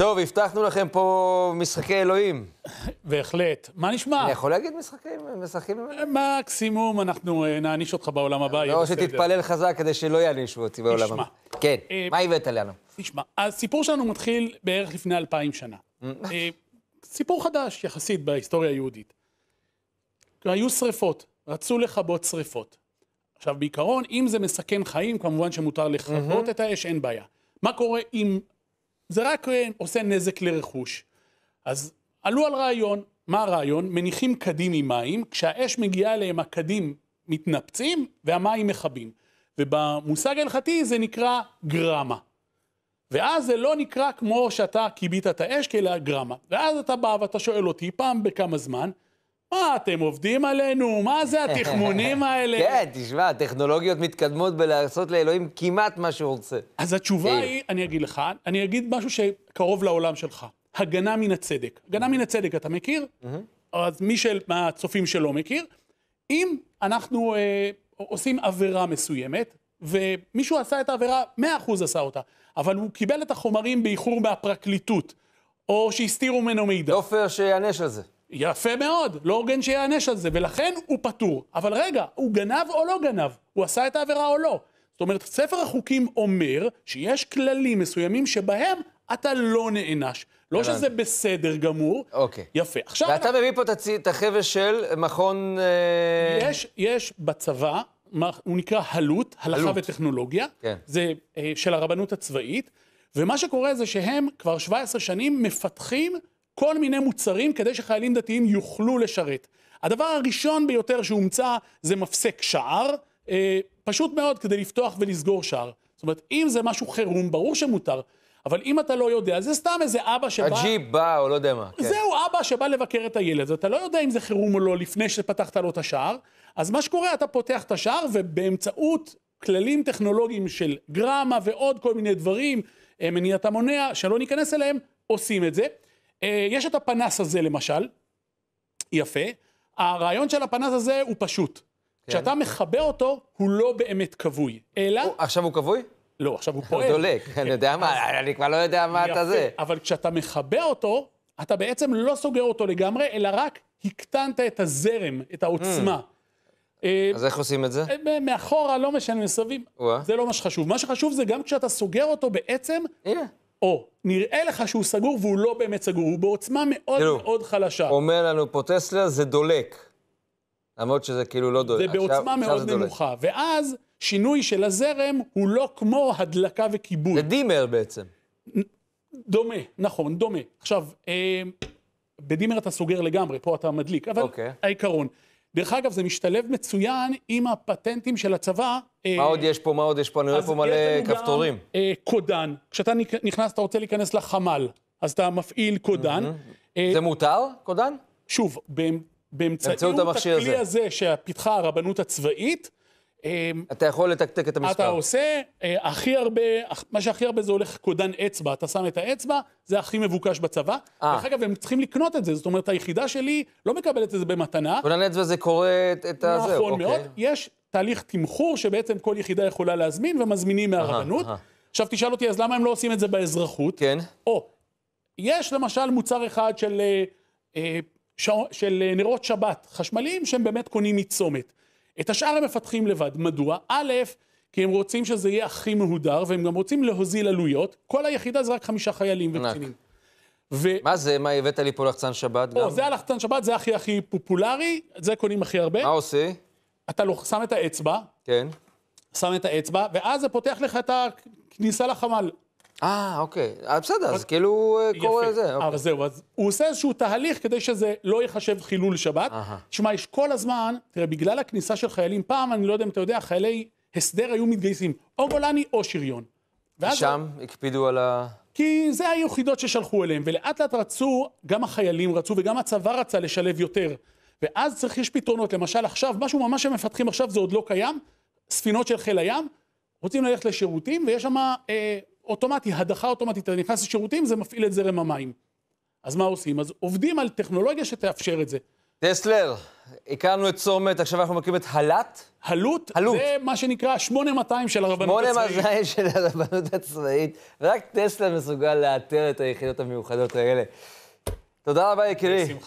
טוב, הבטחנו לכם פה משחקי אלוהים. בהחלט. מה נשמע? אני יכול להגיד משחקים? משחקים? מקסימום אנחנו אה, נעניש אותך בעולם הבא, יהיה לא, בסדר. לא, שתתפלל חזק כדי שלא יענישו אותי בעולם הבא. נשמע. כן, אה, מה הבאת לנו? נשמע, הסיפור שלנו מתחיל בערך לפני אלפיים שנה. Mm. אה, סיפור חדש יחסית בהיסטוריה היהודית. היו שריפות, רצו לכבות שריפות. עכשיו, בעיקרון, אם זה מסכן חיים, כמובן שמותר לכבות mm-hmm. את האש, אין בעיה. מה קורה אם זה רק אה, עושה נזק לרכוש. אז עלו על רעיון, מה הרעיון? מניחים קדים עם מים, כשהאש מגיעה אליהם הקדים מתנפצים והמים מכבים. ובמושג ההלכתי זה נקרא גרמה. ואז זה לא נקרא כמו שאתה כיבית את האש, כאלא גרמה. ואז אתה בא ואתה שואל אותי פעם בכמה זמן, מה, אתם עובדים עלינו? מה זה התכמונים האלה? כן, תשמע, טכנולוגיות מתקדמות בלעשות לאלוהים כמעט מה שהוא רוצה. אז התשובה כאילו. היא, אני אגיד לך, אני אגיד משהו שקרוב לעולם שלך. הגנה מן הצדק. הגנה מן הצדק אתה מכיר? Mm-hmm. אז מי מהצופים שלא מכיר, אם אנחנו אה, עושים עבירה מסוימת, ומישהו עשה את העבירה, 100% עשה אותה, אבל הוא קיבל את החומרים באיחור מהפרקליטות, או שהסתירו ממנו מידע. לא פייר שיענש על זה. יפה מאוד, לא הוגן שיענש על זה, ולכן הוא פטור. אבל רגע, הוא גנב או לא גנב? הוא עשה את העבירה או לא? זאת אומרת, ספר החוקים אומר שיש כללים מסוימים שבהם אתה לא נענש. לא שזה בסדר גמור. אוקיי. יפה. עכשיו... ואתה מביא פה את החבר'ה של מכון... אה, יש, יש בצבא, הוא נקרא הלוט, הלכה וטכנולוגיה. כן. זה אה, של הרבנות הצבאית. ומה שקורה זה שהם כבר 17 שנים מפתחים כל מיני מוצרים כדי שחיילים דתיים יוכלו לשרת. הדבר הראשון ביותר שהומצא זה מפסק שער, אה, פשוט מאוד כדי לפתוח ולסגור שער. זאת אומרת, אם זה משהו חירום, ברור שמותר. אבל אם אתה לא יודע, זה סתם איזה אבא שבא... הג'יפ בא, או לא יודע מה. כן. זהו, אבא שבא לבקר את הילד, אתה לא יודע אם זה חירום או לא לפני שפתחת לו את השער, אז מה שקורה, אתה פותח את השער, ובאמצעות כללים טכנולוגיים של גרמה ועוד כל מיני דברים, אה, מניעת המונע, שלא ניכנס אליהם, עושים את זה. אה, יש את הפנס הזה למשל, יפה, הרעיון של הפנס הזה הוא פשוט. כן. כשאתה מכבה אותו, הוא לא באמת כבוי, אלא... עכשיו הוא כבוי? לא, עכשיו הוא פועל. הוא דולק, אני כן. יודע מה, אני כבר לא יודע מה אתה זה. אבל כשאתה מכבה אותו, אתה בעצם לא סוגר אותו לגמרי, אלא רק הקטנת את הזרם, את העוצמה. Hmm. אה, אז איך עושים את זה? אה, מאחורה, לא משנה, מסביב. זה לא מה שחשוב. מה שחשוב זה גם כשאתה סוגר אותו בעצם, או נראה לך שהוא סגור והוא לא באמת סגור, הוא בעוצמה מאוד תראו, מאוד חלשה. אומר לנו פה טסלה, זה דולק. למרות שזה כאילו לא דולק. זה עכשיו, בעוצמה עכשיו מאוד נמוכה. ואז שינוי של הזרם הוא לא כמו הדלקה וכיבוי. זה דימר בעצם. דומה, נכון, דומה. עכשיו, אה, בדימר אתה סוגר לגמרי, פה אתה מדליק, אבל okay. אוקיי. העיקרון. דרך אגב, זה משתלב מצוין עם הפטנטים של הצבא. אה, מה אה, עוד יש פה? מה עוד יש פה? אני רואה פה מלא כפתורים. אז אה, יש גם קודן. כשאתה נכנס, אתה רוצה להיכנס לחמ"ל, אז אתה מפעיל קודן. Mm-hmm. אה, זה מותר, קודן? שוב, באמצעות הכלי הזה שפיתחה הרבנות הצבאית, אמ, אתה יכול לתקתק את המספר. אתה עושה אה, הכי הרבה, מה שהכי הרבה זה הולך קודן אצבע, אתה שם את האצבע, זה הכי מבוקש בצבא. אה. דרך אגב, הם צריכים לקנות את זה, זאת אומרת, היחידה שלי לא מקבלת את זה במתנה. קודן אצבע זה קורא את ה... נכון אוקיי. מאוד. יש תהליך תמחור שבעצם כל יחידה יכולה להזמין, ומזמינים מהרבנות. עכשיו תשאל אותי, אז למה הם לא עושים את זה באזרחות? כן. או, יש למשל מוצר אחד של, אה, אה של אה, נרות שבת חשמליים, שהם באמת קונים מצומת. את השאר הם מפתחים לבד. מדוע? א', כי הם רוצים שזה יהיה הכי מהודר, והם גם רוצים להוזיל עלויות. כל היחידה זה רק חמישה חיילים וקצינים. ו... מה זה? מה הבאת לי פה לחצן שבת או, גם? זה הלחצן שבת, זה הכי הכי פופולרי, את זה קונים הכי הרבה. מה עושה? אתה לא, שם את האצבע. כן. שם את האצבע, ואז זה פותח לך את הכניסה לחמ"ל. אה, אוקיי. אה, בסדר, אז אוקיי. כאילו אה, קורה זה. אוקיי. אבל זהו, אז הוא עושה איזשהו תהליך כדי שזה לא ייחשב חילול שבת. תשמע, יש כל הזמן, תראה, בגלל הכניסה של חיילים, פעם, אני לא יודע אם אתה יודע, חיילי הסדר היו מתגייסים, או גולני או שריון. שם הקפידו על ה... כי זה היחידות ששלחו אליהם, ולאט לאט רצו, גם החיילים רצו וגם הצבא רצה לשלב יותר. ואז צריך, יש פתרונות, למשל עכשיו, משהו ממש שמפתחים עכשיו, זה עוד לא קיים, ספינות של חיל הים, רוצים ללכת לשירותים, ויש שם אה, אוטומטי, הדחה אוטומטית, אתה נכנס לשירותים, זה מפעיל את זרם המים. אז מה עושים? אז עובדים על טכנולוגיה שתאפשר את זה. טסלר, הכרנו את צומת, עכשיו אנחנו מכירים את הל"ת. הלות, הלות. זה מה שנקרא 8200 של הרבנות הצבאית. 8200 של הרבנות הצבאית, רק טסלר מסוגל לאתר את היחידות המיוחדות האלה. תודה רבה, יקירי. בשמחה.